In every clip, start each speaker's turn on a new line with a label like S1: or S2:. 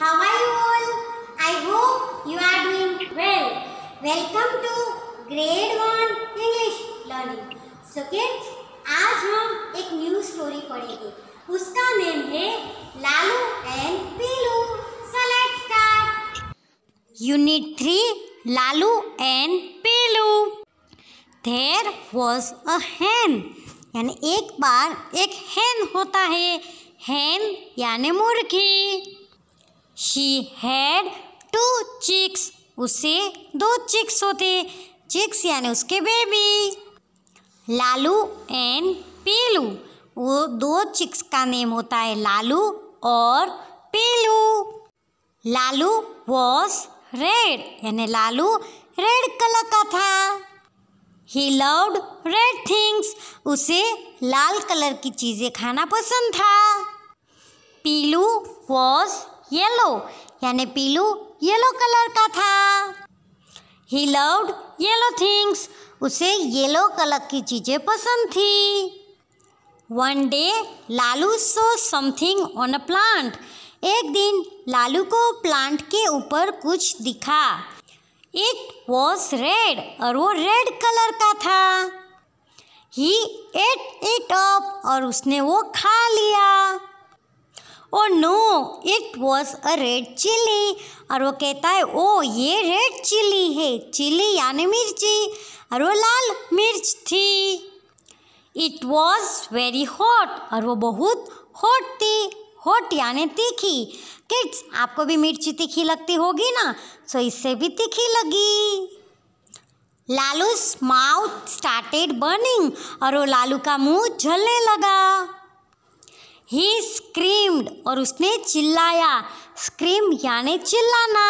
S1: How are you all? I hope you are doing well. Welcome to grade One English learning. So kids, आज हम एक new story पढ़ेंगे उसका name है Lalu and Piloo So let's start. Unit Three, Lalu and Piloo There was a hen. यानी एक बार एक hen होता है Hen यानी मुर्गी शी हैड टू चिक्स उसे दो चिक्स होते चिक्स यानी उसके बेबी लालू एंड पीलू वो दो चिक्स का नेम होता है लालू और पीलू लालू वॉस रेड यानी लालू रेड कलर का था ही लव्ड रेड थिंग्स उसे लाल कलर की चीज़ें खाना पसंद था पीलू वॉस येलो यानी पीलू येलो कलर का था ही लव्ड येलो थिंग्स उसे येलो कलर की चीज़ें पसंद थी one day Lalu saw something on a plant एक दिन लालू को प्लांट के ऊपर कुछ दिखा इट वॉज रेड और वो रेड कलर का था ही एट इट अप और उसने वो खा लिया oh no it was a red chilli और वो कहता है ओ oh, ये रेड चिली है चिली यानी मिर्ची और वो लाल मिर्च थी इट वॉज वेरी हॉट और वो बहुत हॉट थी हॉट यानी तीखी किड्स आपको भी मिर्ची तीखी लगती होगी ना सो तो इससे भी तीखी लगी लालूस माउथ स्टार्टेड बर्निंग और वो लालू का मुंह जलने लगा ही स्क्रीम्ड और उसने चिल्लाया स्क्रीम यानी चिल्लाना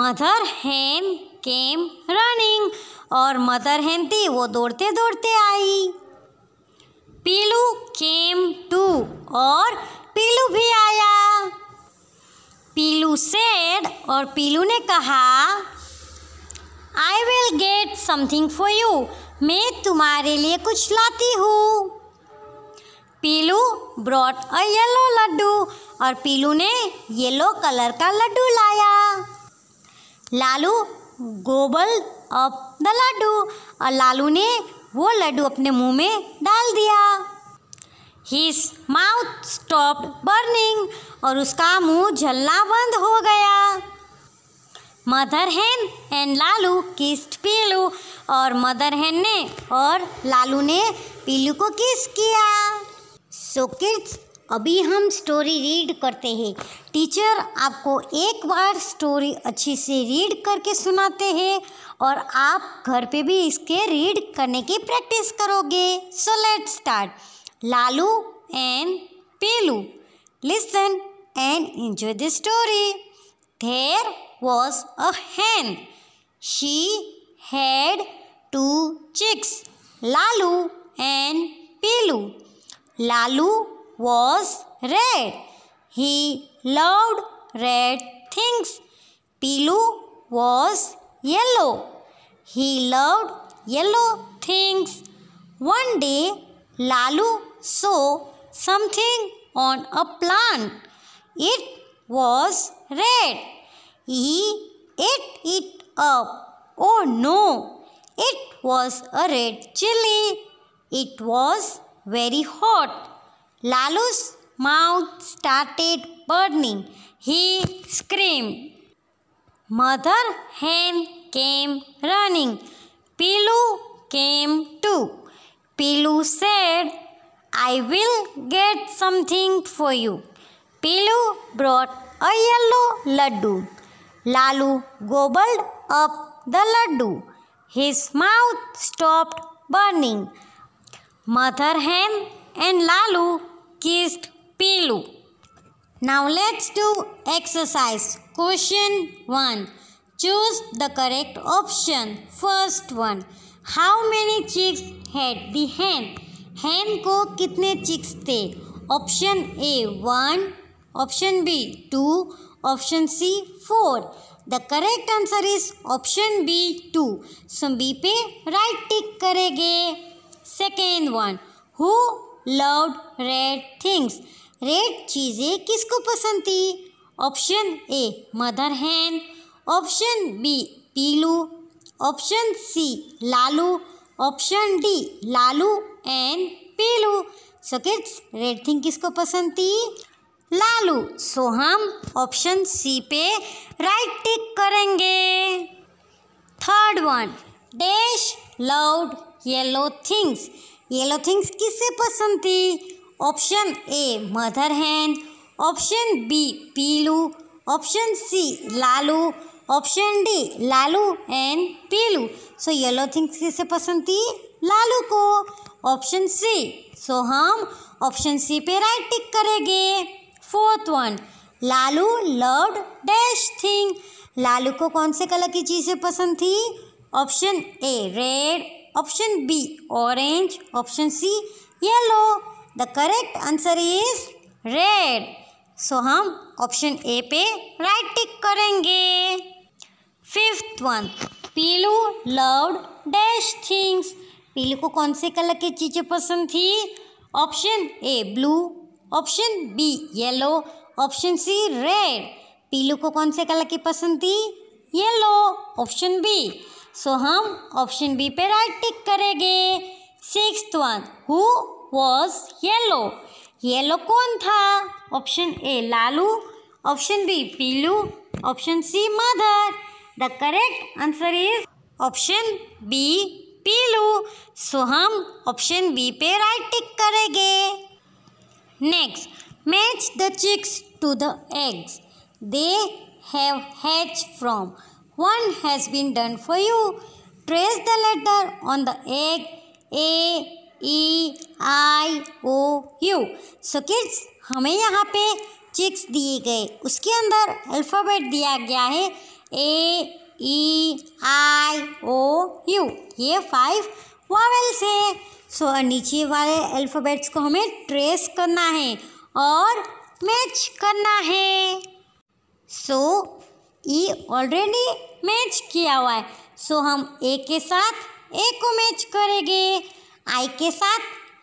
S1: मदर हेम केम रनिंग और मदर हेम थी वो दौड़ते दौड़ते आई पीलू केम टू और पीलू भी आया पीलू सेड और पीलू ने कहा I will get something for you मैं तुम्हारे लिए कुछ लाती हूँ Pilu brought a yellow laddu और पीलू ने येलो कलर का लड्डू लाया Lalu gobble up the laddu और लालू ने वो लड्डू अपने मुंह में डाल दिया हिस माउथ स्टॉप बर्निंग और उसका मुंह जलना बंद हो गया mother hen and Lalu kissed Pilu और मदर हैन ने और लालू ने पीलू को किस किया सो किड्स अभी हम स्टोरी रीड करते हैं टीचर आपको एक बार स्टोरी अच्छे से रीड करके सुनाते हैं और आप घर पे भी इसके रीड करने की प्रैक्टिस करोगे so let start Lalu and Pilu listen and enjoy the story there was a hen she had two chicks Lalu and Pilu Lalu was red. He loved red things. Pilu was yellow. He loved yellow things. One day, Lalu saw something on a plant. It was red. He ate it up. Oh no! It was a red chili. It was very hot. Lalu's mouth started burning. He screamed. Mother hen came running. Pilu came too. Pilu said, I will get something for you. Pilu brought a yellow laddu. Lalu gobbled up the laddu. His mouth stopped burning. Mother hen and Lalu kissed Pilu. Now let's do exercise. Question 1. Choose the correct option. First one. How many chicks had the hen? Hen को कितने chicks थे option A one option B two option C four the correct answer is option B two so B पे right tick करेंगे second one who loved red things red चीज़ें किसको पसंद थी option A mother hen option B Pilu option C Lalu option D Lalu and Pilu so kids red thing किसको पसंद थी Lalu so so, हम ऑप्शन सी पे राइट टिक करेंगे third one dash loved yellow things yellow things किससे पसंद थी option A mother hen option B Pilu option C Lalu option D Lalu and Pilu so yellow things किसे पसंद थी लालू को ऑप्शन सी सो हम ऑप्शन सी पे राइट टिक करेंगे fourth one Lalu loved dash thing Lalu को कौन से कलर की चीज़ें पसंद थी option A red option B orange option C yellow the correct answer is red so हम ऑप्शन ए पे राइट टिक करेंगे fifth one Pilu loved dash things Pilu को कौन से कलर की चीज़ें पसंद थी option A blue option B yellow option C red Pilu को कौन से कलर की पसंद थी येलो ऑप्शन बी सो हम ऑप्शन बी पे राइट टिक करेंगे six one who was yellow yellow कौन था option A Lalu option B Pilu option C mother the correct answer is option B Pilu so हम ऑप्शन बी पे राइट टिक करेंगे next match the chicks to the eggs they have hatch from One has been done for you. Trace the letter on the egg A E I O U. So kids, हमें यहाँ पे chicks दिए गए उसके अंदर alphabet दिया गया है A E I O U ये फाइव वावेल्स है सो so, नीचे वाले अल्फ़ाबेट्स को हमें ट्रेस करना है और मैच करना है so so, E already match किया हुआ है सो हम ए के साथ ए को मैच करेंगे आई के साथ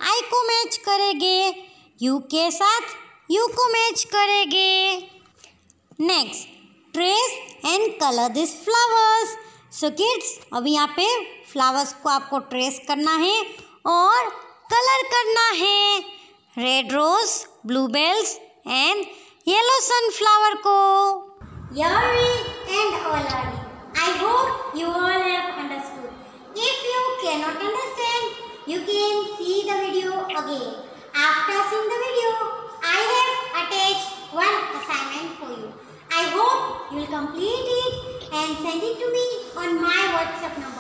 S1: आई को मैच करेंगे यू के साथ यू को मैच करेंगे next trace and colour this flowers so kids अब यहाँ पे फ्लावर्स को आपको ट्रेस करना है और कलर करना है red rose blue bells and yellow sunflower को Yori and Olari. I hope you all have understood. If you cannot understand, you can see the video again. After seeing the video, I have attached one assignment for you. I hope you will complete it and send it to me on my WhatsApp number.